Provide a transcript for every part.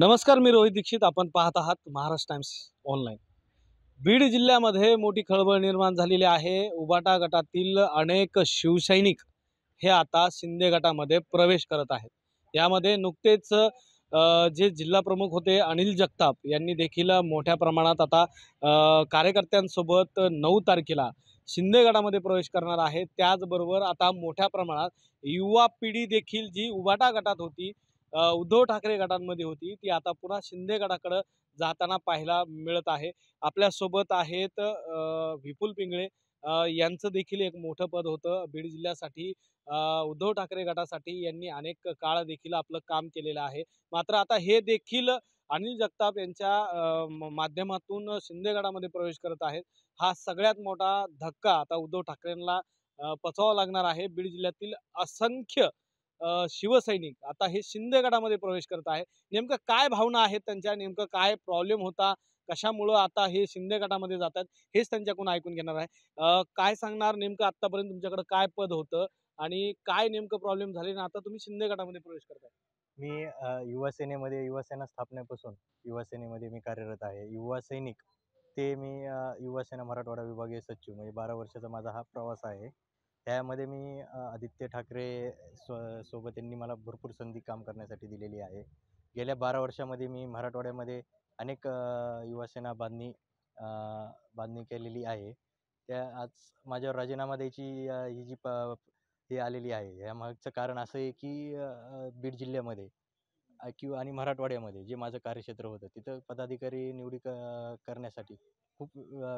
नमस्कार मी रोहित दीक्षित आपण पाहत आहात महाराष्ट्र टाइम्स ऑनलाईन बीड जिल्ह्यामध्ये मोठी खळबळ निर्माण झालेली आहे उबाटा गटातील अनेक शिवसैनिक हे आता शिंदे गटामध्ये प्रवेश करत आहेत यामध्ये नुकतेच जे जिल्हा प्रमुख होते अनिल जगताप यांनी देखील मोठ्या प्रमाणात आता कार्यकर्त्यांसोबत नऊ तारखेला शिंदे गटामध्ये प्रवेश करणार आहे त्याचबरोबर आता मोठ्या प्रमाणात युवा पिढी देखील जी उबाटा गटात होती उद्धव ठाकरे गटांमध्ये होती ती आता पुन्हा शिंदे गटाकडं जाताना पाहायला मिळत आहे आपल्यासोबत आहेत विपुल पिंगळे यांचं देखील एक मोठं पद होतं बीड जिल्ह्यासाठी उद्धव ठाकरे गटासाठी यांनी अनेक काळ देखील आपलं काम केलेलं आहे मात्र आता हे देखील अनिल जगताप यांच्या माध्यमातून शिंदे गडामध्ये प्रवेश करत आहेत हा सगळ्यात मोठा धक्का आता उद्धव ठाकरेंना पचवावा लागणार आहे बीड जिल्ह्यातील असंख्य शिवसैनिक आता हे शिंदे गटामध्ये प्रवेश करत आहे नेमकं काय भावना आहेत त्यांच्या नेमकं काय प्रॉब्लेम होता कशामुळं आता हे शिंदे गटामध्ये जातात हेच त्यांच्याकडून ऐकून घेणार आहे काय सांगणार नेमकं आतापर्यंत तुमच्याकडे काय पद होतं आणि काय नेमकं प्रॉब्लेम झाले ना आता तुम्ही शिंदे गटामध्ये प्रवेश करताय मी युवासेनेमध्ये युवासेना स्थापनेपासून युवासेनेमध्ये मी कार्यरत आहे युवा सैनिक ते मी युवासेना मराठवाडा विभागीय सचिव म्हणजे बारा वर्षाचा माझा हा प्रवास आहे ह्यामध्ये मी आदित्य ठाकरे सोबत त्यांनी मला भरपूर संधी काम करण्यासाठी दिलेली आहे गेल्या बारा वर्षामध्ये मी मराठवाड्यामध्ये अनेक युवासेना बांधणी बांधणी केलेली आहे त्या आज माझ्यावर राजीनामा द्यायची ही जी प हे आलेली आहे या मागचं कारण असं आहे की बीड जिल्ह्यामध्ये किंवा आणि मराठवाड्यामध्ये जे माझं कार्यक्षेत्र होतं तिथं पदाधिकारी निवडी क करण्यासाठी खूप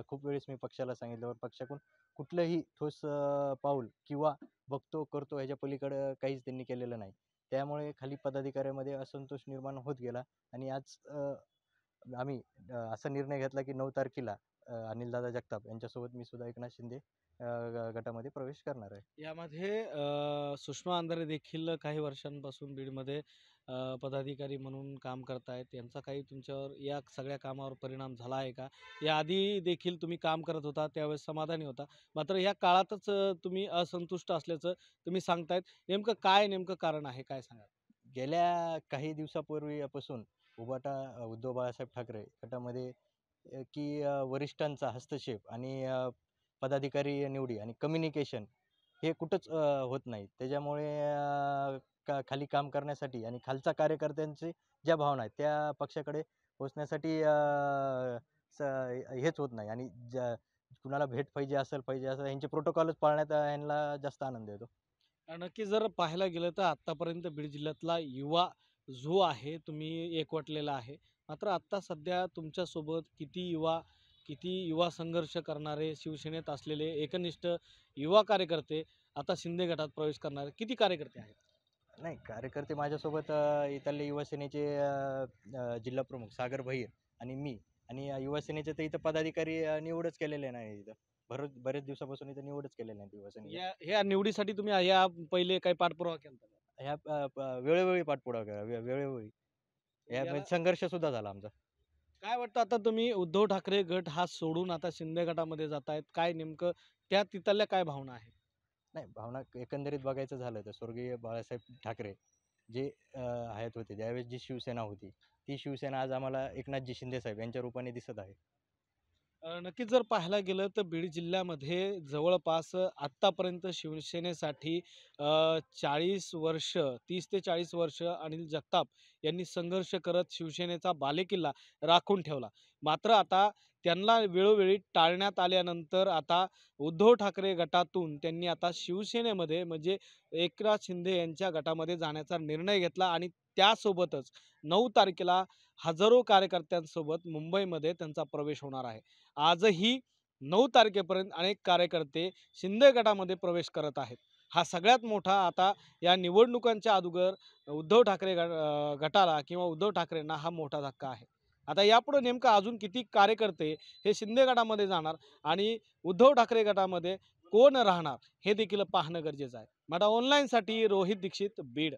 खूप वेळेस मी पक्षाला सांगितलं पक्षाकडून कुठलंही ठोस पाऊल किंवा बघतो करतो ह्याच्या पलीकडं काहीच त्यांनी केलेलं नाही त्यामुळे खाली पदाधिकाऱ्यामध्ये असंतोष निर्माण होत गेला आणि आज आम्ही असा निर्णय घेतला की नऊ तारखेला दादा जगताप यांच्यासोबत मी सुद्धा एकनाथ शिंदे गटामध्ये प्रवेश करणार आहे यामध्ये सुषमा अंधारे देखील काही वर्षांपासून बीडमध्ये पदाधिकारी म्हणून काम करतायत यांचा काही तुमच्यावर या सगळ्या कामावर परिणाम झाला आहे का याआधी देखील तुम्ही काम करत होता त्यावेळेस समाधानी होता मात्र या काळातच तुम्ही असंतुष्ट असल्याचं तुम्ही सांगतायत नेमकं काय नेमकं कारण आहे काय सांगा गेल्या काही दिवसापूर्वीपासून उबाटा उद्धव बाळासाहेब ठाकरे गटामध्ये की वरिष्ठांचा हस्तक्षेप आणि पदाधिकारी निवडी आणि कम्युनिकेशन हे कुठंच होत नाही त्याच्यामुळे का खाली काम करण्यासाठी आणि खालचा कार्यकर्त्यांची ज्या भावना आहेत त्या पक्षाकडे पोहोचण्यासाठी स हेच होत नाही आणि ज्या कुणाला भेट पाहिजे असेल पाहिजे असेल यांचे प्रोटोकॉलच पाळण्यात यांना जास्त आनंद येतो नक्की जर पाहायला गेलं तर आत्तापर्यंत बीड जिल्ह्यातला युवा झू आहे तुम्ही एकवटलेला आहे मात्र आत्ता सध्या तुमच्यासोबत किती युवा किती युवा संघर्ष करणारे शिवसेनेत असलेले एकनिष्ठ युवा कार्यकर्ते आता शिंदे गटात प्रवेश करणारे किती कार्यकर्ते आहेत नाही कार्यकर्ते माझ्यासोबत इथले युवासेनेचे जिल्हा प्रमुख सागर भैर आणि मी आणि युवासेनेचे तर इथं पदाधिकारी निवडच केलेले नाही इथं भरत बरेच दिवसापासून इथं निवडच केलेले नाही युवासेने या निवडीसाठी तुम्ही या पहिले काही पाठपुरावा केला ह्या वेळोवेळी पाठपुरावा करा वेळोवेळी म्हणजे संघर्ष सुद्धा झाला आमचा काय वाटतं आता तुम्ही उद्धव ठाकरे गट हा सोडून आता शिंदे गटामध्ये जात आहेत काय नेमकं त्या तिथल्या काय भावना आहेत नाही भावना एकंदरीत बघायचं झालं तर स्वर्गीय बाळासाहेब ठाकरे जे आहेत होते ज्यावेळेस जी शिवसेना होती ती शिवसेना आज आम्हाला एकनाथजी शिंदे साहेब यांच्या रूपाने दिसत आहे नक्कीच जर पाहायला गेलं तर बीड जिल्ह्यामध्ये जवळपास आतापर्यंत शिवसेनेसाठी चाळीस वर्ष तीस ते चाळीस वर्ष अनिल जगताप यांनी संघर्ष करत शिवसेनेचा बालेकिल्ला राखून ठेवला मात्र आता त्यांना वेळोवेळी टाळण्यात आल्यानंतर आता उद्धव ठाकरे गटातून त्यांनी आता शिवसेनेमध्ये म्हणजे एकनाथ शिंदे यांच्या गटामध्ये जाण्याचा निर्णय घेतला आणि त्यासोबतच नऊ तारखेला हजारो कार्यकर्त्यांसोबत मुंबईमध्ये त्यांचा प्रवेश होणार आहे आजही नऊ तारखेपर्यंत अनेक कार्यकर्ते शिंदे गटामध्ये प्रवेश करत आहेत हा सगळ्यात मोठा आता या निवडणुकांच्या अगोदर उद्धव ठाकरे गटाला किंवा उद्धव ठाकरेंना हा मोठा धक्का आहे आता यापुढे नेमकं अजून किती कार्यकर्ते हे शिंदे गटामध्ये जाणार आणि उद्धव ठाकरे गटामध्ये कोण राहणार हे देखील पाहणं गरजेचं आहे मटा ऑनलाईनसाठी रोहित दीक्षित बीड